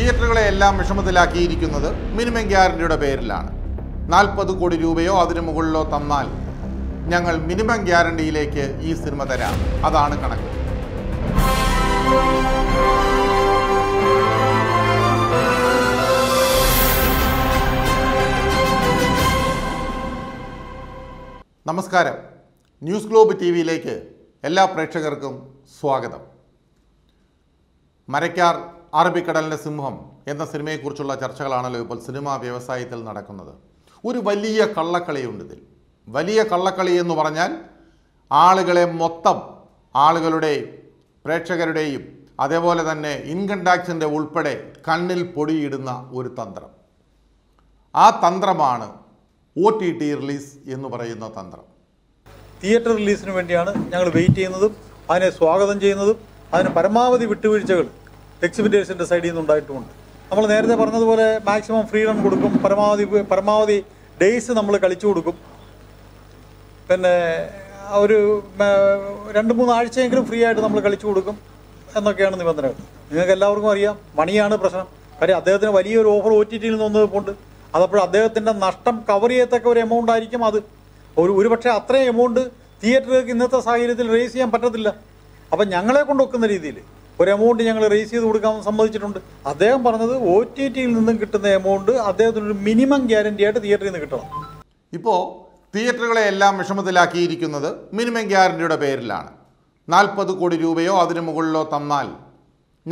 തിയേറ്ററുകളെ എല്ലാം വിഷമത്തിലാക്കിയിരിക്കുന്നത് മിനിമം ഗ്യാരണ്ടിയുടെ പേരിലാണ് നാൽപ്പത് കോടി രൂപയോ അതിനു മുകളിലോ തന്നാൽ ഞങ്ങൾ മിനിമം ഗ്യാരണ്ടിയിലേക്ക് ഈ സിനിമ തരാം അതാണ് കണക്ക് നമസ്കാരം ന്യൂസ് ഗ്ലോബ് ടി വിയിലേക്ക് എല്ലാ പ്രേക്ഷകർക്കും സ്വാഗതം മരക്കാർ അറബിക്കടലിൻ്റെ സിംഹം എന്ന സിനിമയെക്കുറിച്ചുള്ള ചർച്ചകളാണല്ലോ ഇപ്പോൾ സിനിമാ വ്യവസായത്തിൽ നടക്കുന്നത് ഒരു വലിയ കള്ളക്കളിയുണ്ട് ഇതിൽ വലിയ കള്ളക്കളി എന്ന് പറഞ്ഞാൽ ആളുകളെ മൊത്തം ആളുകളുടെ പ്രേക്ഷകരുടെയും അതേപോലെ തന്നെ ഇൻകം ടാക്സിൻ്റെ ഉൾപ്പെടെ കണ്ണിൽ പൊടിയിടുന്ന ഒരു തന്ത്രം ആ തന്ത്രമാണ് ഒ ടി ടി റിലീസ് എന്ന് പറയുന്ന തന്ത്രം തിയേറ്റർ റിലീസിന് വേണ്ടിയാണ് ഞങ്ങൾ വെയിറ്റ് ചെയ്യുന്നതും അതിനെ സ്വാഗതം ചെയ്യുന്നതും അതിന് പരമാവധി വിട്ടുവീഴ്ചകൾ എക്സിബിറ്റേഴ്സിൻ്റെ സൈഡിൽ ഉണ്ടായിട്ടുമുണ്ട് നമ്മൾ നേരത്തെ പറഞ്ഞതുപോലെ മാക്സിമം ഫ്രീഡം കൊടുക്കും പരമാവധി പരമാവധി ഡേയ്സ് നമ്മൾ കളിച്ചു കൊടുക്കും പിന്നെ ഒരു രണ്ട് മൂന്ന് ആഴ്ചയെങ്കിലും ഫ്രീ ആയിട്ട് നമ്മൾ കളിച്ചു കൊടുക്കും എന്നൊക്കെയാണ് നിബന്ധനകൾ നിങ്ങൾക്ക് എല്ലാവർക്കും അറിയാം മണിയാണ് പ്രശ്നം കാര്യം അദ്ദേഹത്തിന് വലിയൊരു ഓഫർ ഒ ടി ടിയിൽ നിന്ന് പോണ്ട് അതപ്പോൾ അദ്ദേഹത്തിൻ്റെ നഷ്ടം കവർ ചെയ്യത്തക്ക ഒരു എമൗണ്ട് ആയിരിക്കും അത് ഒരു പക്ഷേ അത്രയും എമൗണ്ട് തിയേറ്ററിലേക്ക് ഇന്നത്തെ സാഹചര്യത്തിൽ റേസ് ചെയ്യാൻ പറ്റത്തില്ല അപ്പം ഞങ്ങളെ കൊണ്ടൊക്കുന്ന രീതിയിൽ ഒരു എമൗണ്ട് ഞങ്ങൾ റേസ് ചെയ്ത് കൊടുക്കാൻ സമ്മതിച്ചിട്ടുണ്ട് അദ്ദേഹം പറഞ്ഞത് ഒ ടി ടിയിൽ നിന്നും കിട്ടുന്ന എമൗണ്ട് ഒരു മിനിമം ഗ്യാരണ്ടി ആയിട്ട് തിയേറ്ററിൽ നിന്ന് കിട്ടണം ഇപ്പോൾ തിയേറ്ററുകളെ എല്ലാം വിഷമത്തിലാക്കിയിരിക്കുന്നത് മിനിമം ഗ്യാരണ്ടിയുടെ പേരിലാണ് നാൽപ്പത് കോടി രൂപയോ അതിന് മുകളിലോ തന്നാൽ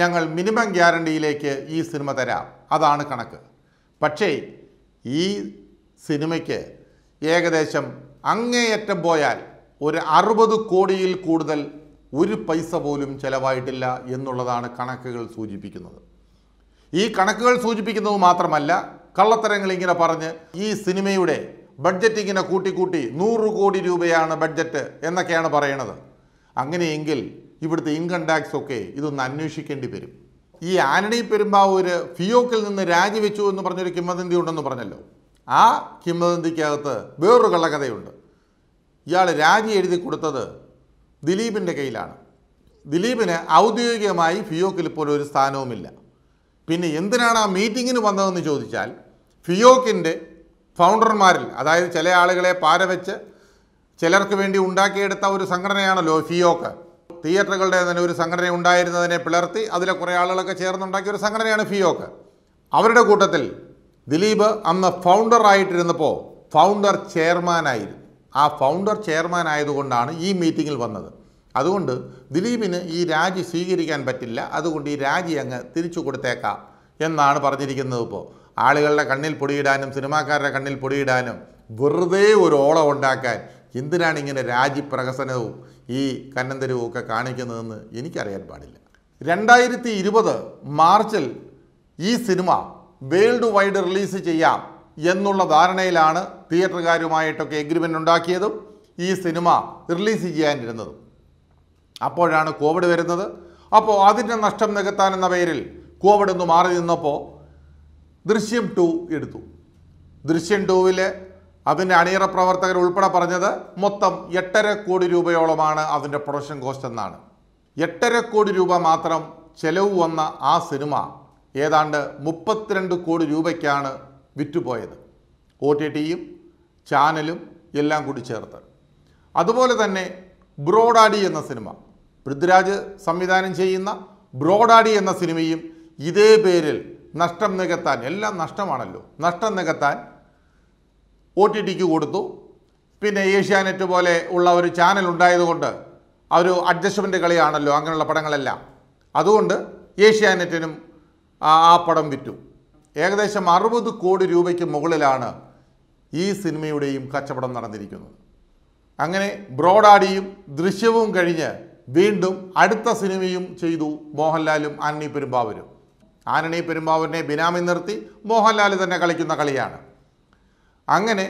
ഞങ്ങൾ മിനിമം ഗ്യാരണ്ടിയിലേക്ക് ഈ സിനിമ തരാം അതാണ് കണക്ക് പക്ഷേ ഈ സിനിമയ്ക്ക് ഏകദേശം അങ്ങേയറ്റം പോയാൽ ഒരു അറുപത് കോടിയിൽ കൂടുതൽ ഒരു പൈസ പോലും ചെലവായിട്ടില്ല എന്നുള്ളതാണ് കണക്കുകൾ സൂചിപ്പിക്കുന്നത് ഈ കണക്കുകൾ സൂചിപ്പിക്കുന്നത് മാത്രമല്ല കള്ളത്തരങ്ങൾ ഇങ്ങനെ പറഞ്ഞ് ഈ സിനിമയുടെ ബഡ്ജറ്റ് ഇങ്ങനെ കൂട്ടിക്കൂട്ടി നൂറ് കോടി രൂപയാണ് ബഡ്ജറ്റ് എന്നൊക്കെയാണ് പറയണത് അങ്ങനെയെങ്കിൽ ഇവിടുത്തെ ഇൻകം ടാക്സ് ഒക്കെ ഇതൊന്ന് അന്വേഷിക്കേണ്ടി വരും ഈ ആനണി പെരുമ്പാവൂർ ഫിയോക്കിൽ നിന്ന് രാജിവെച്ചു എന്ന് പറഞ്ഞൊരു കിംവദന്തി ഉണ്ടെന്ന് പറഞ്ഞല്ലോ ആ കിംവദന്തിക്കകത്ത് വേറൊരു കള്ളകഥയുണ്ട് ഇയാൾ രാജി എഴുതി കൊടുത്തത് ദിലീപിൻ്റെ കയ്യിലാണ് ദിലീപിന് ഔദ്യോഗികമായി ഫിയോക്കിൽ പോലും ഒരു സ്ഥാനവുമില്ല പിന്നെ എന്തിനാണ് ആ മീറ്റിങ്ങിന് വന്നതെന്ന് ചോദിച്ചാൽ ഫിയോക്കിൻ്റെ ഫൗണ്ടർമാരിൽ അതായത് ചില ആളുകളെ പാര വെച്ച് ചിലർക്ക് വേണ്ടി ഉണ്ടാക്കിയെടുത്ത ഒരു സംഘടനയാണല്ലോ ഫിയോക്ക് തിയേറ്ററുകളുടെ തന്നെ ഒരു സംഘടന ഉണ്ടായിരുന്നതിനെ പിളർത്തി അതിലെ കുറേ ആളുകളൊക്കെ ചേർന്നുണ്ടാക്കിയ ഒരു സംഘടനയാണ് ഫിയോക്ക് അവരുടെ കൂട്ടത്തിൽ ദിലീപ് അന്ന് ഫൗണ്ടർ ആയിട്ടിരുന്നപ്പോൾ ഫൗണ്ടർ ചെയർമാനായിരുന്നു ആ ഫൗണ്ടർ ചെയർമാൻ ആയതുകൊണ്ടാണ് ഈ മീറ്റിങ്ങിൽ വന്നത് അതുകൊണ്ട് ദിലീപിന് ഈ രാജി സ്വീകരിക്കാൻ പറ്റില്ല അതുകൊണ്ട് ഈ രാജി അങ്ങ് തിരിച്ചു കൊടുത്തേക്കാം എന്നാണ് പറഞ്ഞിരിക്കുന്നത് ഇപ്പോൾ ആളുകളുടെ കണ്ണിൽ പൊടിയിടാനും സിനിമാക്കാരുടെ കണ്ണിൽ പൊടിയിടാനും വെറുതെ ഒരു ഓളം ഉണ്ടാക്കാൻ എന്തിനാണ് ഇങ്ങനെ രാജി പ്രഹസനവും ഈ കന്നന്തരവും ഒക്കെ കാണിക്കുന്നതെന്ന് എനിക്കറിയാൻ പാടില്ല രണ്ടായിരത്തി ഇരുപത് മാർച്ചിൽ ഈ സിനിമ വേൾഡ് വൈഡ് റിലീസ് ചെയ്യാം എന്നുള്ള ധാരണയിലാണ് തിയേറ്ററുകാരുമായിട്ടൊക്കെ എഗ്രിമെൻ്റ് ഉണ്ടാക്കിയതും ഈ സിനിമ റിലീസ് ചെയ്യാനിരുന്നതും അപ്പോഴാണ് കോവിഡ് വരുന്നത് അപ്പോൾ അതിൻ്റെ നഷ്ടം നികത്താൻ എന്ന പേരിൽ കോവിഡ് ഒന്ന് മാറി നിന്നപ്പോൾ ദൃശ്യം ടു എടുത്തു ദൃശ്യം ടുവിൽ അതിൻ്റെ അണിയറ പ്രവർത്തകർ ഉൾപ്പെടെ പറഞ്ഞത് മൊത്തം എട്ടര കോടി രൂപയോളമാണ് അതിൻ്റെ പ്രൊഡക്ഷൻ കോസ്റ്റ് എന്നാണ് എട്ടര കോടി രൂപ മാത്രം ചെലവ് വന്ന ആ സിനിമ ഏതാണ്ട് മുപ്പത്തിരണ്ട് കോടി രൂപയ്ക്കാണ് വിറ്റുപോയത് ഒ ടി ടിയും ചാനലും എല്ലാം കൂടി ചേർത്ത് അതുപോലെ തന്നെ ബ്രോഡാഡി എന്ന സിനിമ പൃഥ്വിരാജ് സംവിധാനം ചെയ്യുന്ന ബ്രോഡാഡി എന്ന സിനിമയും ഇതേ പേരിൽ നഷ്ടം നികത്താൻ എല്ലാം നഷ്ടമാണല്ലോ നഷ്ടം നികത്താൻ ഒ ടി ടിക്ക് കൊടുത്തു പിന്നെ ഏഷ്യാനെറ്റ് പോലെ ഉള്ള ഒരു ചാനൽ ഉണ്ടായതുകൊണ്ട് ആ ഒരു അഡ്ജസ്റ്റ്മെൻ്റ് കളിയാണല്ലോ അങ്ങനെയുള്ള പടങ്ങളെല്ലാം അതുകൊണ്ട് ഏഷ്യാനെറ്റിനും ആ പടം വിറ്റു ഏകദേശം അറുപത് കോടി രൂപയ്ക്ക് മുകളിലാണ് ഈ സിനിമയുടെയും കച്ചവടം നടന്നിരിക്കുന്നു അങ്ങനെ ബ്രോഡാഡിയും ദൃശ്യവും കഴിഞ്ഞ് വീണ്ടും അടുത്ത സിനിമയും ചെയ്തു മോഹൻലാലും ആനണി പെരുമ്പാവൂരും ആനണി പെരുമ്പാവൂരിനെ ബിനാമി നിർത്തി മോഹൻലാൽ തന്നെ കളിക്കുന്ന കളിയാണ് അങ്ങനെ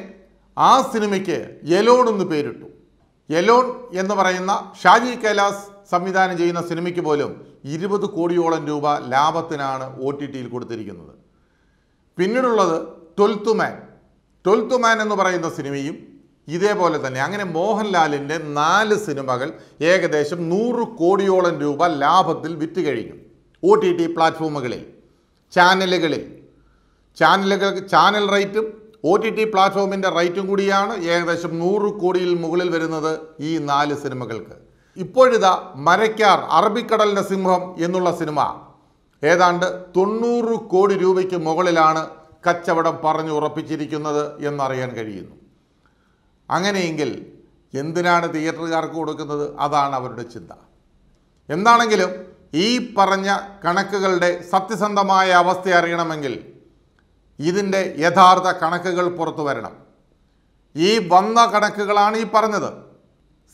ആ സിനിമയ്ക്ക് യെലോൺ എന്ന് പേരിട്ടു യെലോൺ എന്ന് പറയുന്ന ഷാജി കൈലാസ് സംവിധാനം ചെയ്യുന്ന സിനിമയ്ക്ക് പോലും ഇരുപത് കോടിയോളം രൂപ ലാഭത്തിനാണ് ഒ ടി ടിയിൽ കൊടുത്തിരിക്കുന്നത് പിന്നീടുള്ളത് മാൻ മാൻ എന്ന് പറയുന്ന സിനിമയും ഇതേപോലെ തന്നെ അങ്ങനെ മോഹൻലാലിൻ്റെ നാല് സിനിമകൾ ഏകദേശം നൂറ് കോടിയോളം രൂപ ലാഭത്തിൽ വിറ്റ് കഴിഞ്ഞു ഒ ടി ടി പ്ലാറ്റ്ഫോമുകളിൽ ചാനലുകളിൽ ചാനലുകൾ ചാനൽ റേറ്റും ഒ ടി ടി പ്ലാറ്റ്ഫോമിൻ്റെ റേറ്റും കൂടിയാണ് ഏകദേശം നൂറ് കോടിയിൽ മുകളിൽ വരുന്നത് ഈ നാല് സിനിമകൾക്ക് ഇപ്പോഴിതാ മരയ്ക്കാർ അറബിക്കടലിൻ്റെ സിംഹം എന്നുള്ള സിനിമ ഏതാണ്ട് തൊണ്ണൂറ് കോടി രൂപയ്ക്ക് മുകളിലാണ് കച്ചവടം പറഞ്ഞു ഉറപ്പിച്ചിരിക്കുന്നത് എന്നറിയാൻ കഴിയുന്നു അങ്ങനെയെങ്കിൽ എന്തിനാണ് തിയേറ്ററുകാർക്ക് കൊടുക്കുന്നത് അതാണ് അവരുടെ ചിന്ത എന്താണെങ്കിലും ഈ പറഞ്ഞ കണക്കുകളുടെ സത്യസന്ധമായ അവസ്ഥ അറിയണമെങ്കിൽ ഇതിൻ്റെ യഥാർത്ഥ കണക്കുകൾ പുറത്തു വരണം ഈ വന്ന കണക്കുകളാണ് ഈ പറഞ്ഞത്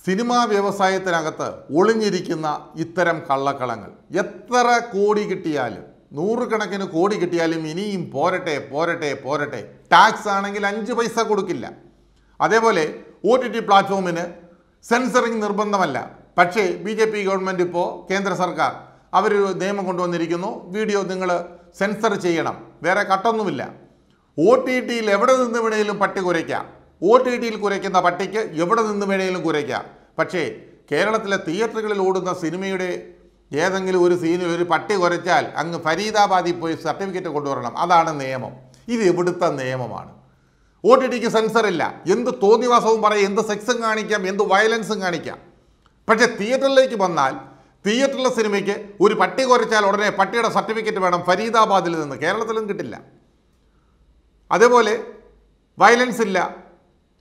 സിനിമാ വ്യവസായത്തിനകത്ത് ഒളിഞ്ഞിരിക്കുന്ന ഇത്തരം കള്ളക്കളങ്ങൾ എത്ര കോടി കിട്ടിയാലും നൂറുകണക്കിന് കോടി കിട്ടിയാലും ഇനിയും പോരട്ടെ പോരട്ടെ പോരട്ടെ ടാക്സ് ആണെങ്കിൽ അഞ്ച് പൈസ കൊടുക്കില്ല അതേപോലെ ഒ ടി ടി പ്ലാറ്റ്ഫോമിന് സെൻസറിങ് നിർബന്ധമല്ല പക്ഷേ ബി ജെ പി ഗവൺമെൻറ് ഇപ്പോൾ കേന്ദ്ര സർക്കാർ അവർ നിയമം കൊണ്ടുവന്നിരിക്കുന്നു വീഡിയോ നിങ്ങൾ സെൻസർ ചെയ്യണം വേറെ കട്ടൊന്നുമില്ല ഒ ടി ടിയിൽ എവിടെ നിന്ന് വേണേലും പട്ടി കുരയ്ക്കാം ഒ ടി ടിയിൽ കുരയ്ക്കുന്ന പട്ടിക്ക് എവിടെ നിന്ന് വേണേലും കുരയ്ക്കാം പക്ഷേ കേരളത്തിലെ തിയേറ്ററുകളിൽ ഓടുന്ന സിനിമയുടെ ഏതെങ്കിലും ഒരു സീനിൽ ഒരു പട്ടി കുരച്ചാൽ അങ്ങ് ഫരീദാബാദിൽ പോയി സർട്ടിഫിക്കറ്റ് കൊണ്ടുവരണം അതാണ് നിയമം ഇത് ഇവിടുത്തെ നിയമമാണ് ഒ ടി ടിക്ക് സെൻസർ ഇല്ല എന്ത് തോന്നിവാസവും പറയും എന്ത് സെക്സും കാണിക്കാം എന്ത് വയലൻസും കാണിക്കാം പക്ഷേ തിയേറ്ററിലേക്ക് വന്നാൽ തിയേറ്ററിലെ സിനിമയ്ക്ക് ഒരു പട്ടി കുറച്ചാൽ ഉടനെ പട്ടിയുടെ സർട്ടിഫിക്കറ്റ് വേണം ഫരീദാബാദിൽ നിന്ന് കേരളത്തിലും കിട്ടില്ല അതേപോലെ വയലൻസ് ഇല്ല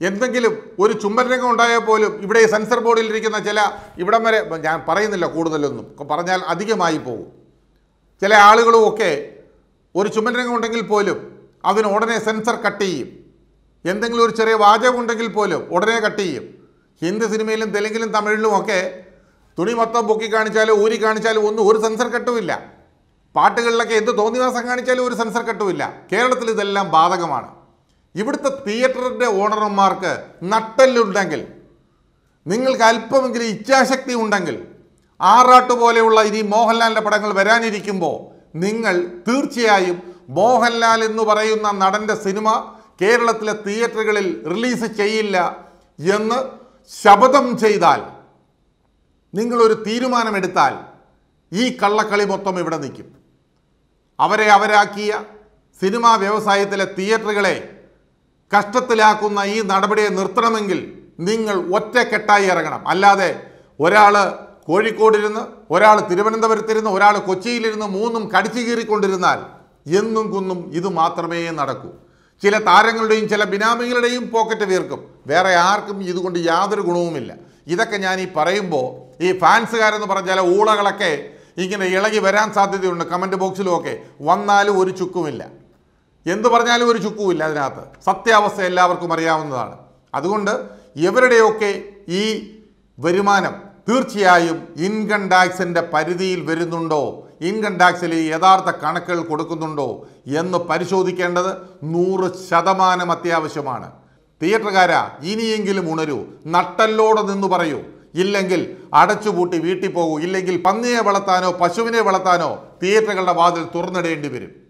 എന്തെങ്കിലും ഒരു ചുംബനരംഗം ഉണ്ടായാൽ പോലും ഇവിടെ ഈ സെൻസർ ബോർഡിൽ ഇരിക്കുന്ന ചില ഇവിടം വരെ ഞാൻ പറയുന്നില്ല കൂടുതലൊന്നും പറഞ്ഞാൽ അധികമായി പോകും ചില ആളുകളും ഒക്കെ ഒരു ചുമതലരംഗം ഉണ്ടെങ്കിൽ പോലും അതിന് ഉടനെ സെൻസർ കട്ട് ചെയ്യും എന്തെങ്കിലും ഒരു ചെറിയ വാചകം ഉണ്ടെങ്കിൽ പോലും ഉടനെ കട്ട് ചെയ്യും ഹിന്ദി സിനിമയിലും തെലുങ്കിലും തമിഴിലും ഒക്കെ തുണി മൊത്തം പൊക്കി കാണിച്ചാലും ഊരി കാണിച്ചാലും ഒന്നും ഒരു സെൻസർ കട്ടുമില്ല പാട്ടുകളിലൊക്കെ എന്ത് തോന്നിവാസം കാണിച്ചാലും ഒരു സെൻസർ കട്ടുമില്ല കേരളത്തിൽ ഇതെല്ലാം ബാധകമാണ് ഇവിടുത്തെ തിയേറ്ററിൻ്റെ ഓണർമാർക്ക് നട്ടല്ലുണ്ടെങ്കിൽ നിങ്ങൾക്ക് അല്പമെങ്കിലും ഇച്ഛാശക്തി ഉണ്ടെങ്കിൽ ആറാട്ട് പോലെയുള്ള ഇനി മോഹൻലാലിൻ്റെ പടങ്ങൾ വരാനിരിക്കുമ്പോൾ നിങ്ങൾ തീർച്ചയായും മോഹൻലാൽ എന്ന് പറയുന്ന നടൻ്റെ സിനിമ കേരളത്തിലെ തിയേറ്ററുകളിൽ റിലീസ് ചെയ്യില്ല എന്ന് ശപഥം ചെയ്താൽ നിങ്ങളൊരു തീരുമാനമെടുത്താൽ ഈ കള്ളക്കളി മൊത്തം ഇവിടെ നിൽക്കും അവരെ അവരാക്കിയ സിനിമാ വ്യവസായത്തിലെ തിയേറ്ററുകളെ കഷ്ടത്തിലാക്കുന്ന ഈ നടപടിയെ നിർത്തണമെങ്കിൽ നിങ്ങൾ ഒറ്റക്കെട്ടായി ഇറങ്ങണം അല്ലാതെ ഒരാൾ കോഴിക്കോടിരുന്ന് ഒരാൾ തിരുവനന്തപുരത്തിരുന്ന് ഒരാൾ കൊച്ചിയിലിരുന്ന് മൂന്നും കടിച്ചു കീറിക്കൊണ്ടിരുന്നാൽ എന്നും കുന്നും ഇത് മാത്രമേ നടക്കൂ ചില താരങ്ങളുടെയും ചില ബിനാമികളുടെയും പോക്കറ്റ് വീർക്കും വേറെ ആർക്കും ഇതുകൊണ്ട് യാതൊരു ഗുണവുമില്ല ഇതൊക്കെ ഞാൻ ഈ പറയുമ്പോൾ ഈ ഫാൻസുകാരെന്ന് പറഞ്ഞ ചില ഊളകളൊക്കെ ഇങ്ങനെ ഇളകി വരാൻ സാധ്യതയുണ്ട് കമൻറ്റ് ബോക്സിലും ഒക്കെ വന്നാലും ഒരു ചുക്കുമില്ല എന്ത് പറഞ്ഞാലും ഒരു ചുക്കുമില്ല അതിനകത്ത് സത്യാവസ്ഥ എല്ലാവർക്കും അറിയാവുന്നതാണ് അതുകൊണ്ട് എവരുടെയൊക്കെ ഈ വരുമാനം തീർച്ചയായും ഇൻകം ടാക്സിൻ്റെ പരിധിയിൽ വരുന്നുണ്ടോ ഇൻകം ടാക്സിൽ യഥാർത്ഥ കണക്കുകൾ കൊടുക്കുന്നുണ്ടോ എന്ന് പരിശോധിക്കേണ്ടത് നൂറ് ശതമാനം അത്യാവശ്യമാണ് തിയേറ്ററുകാരാ ഇനിയെങ്കിലും ഉണരൂ നട്ടല്ലോടെ നിന്ന് പറയൂ ഇല്ലെങ്കിൽ അടച്ചുപൂട്ടി വീട്ടിൽ പോകൂ ഇല്ലെങ്കിൽ പന്നിയെ വളർത്താനോ പശുവിനെ വളർത്താനോ തിയേറ്ററുകളുടെ വാതിൽ തുറന്നിടേണ്ടി വരും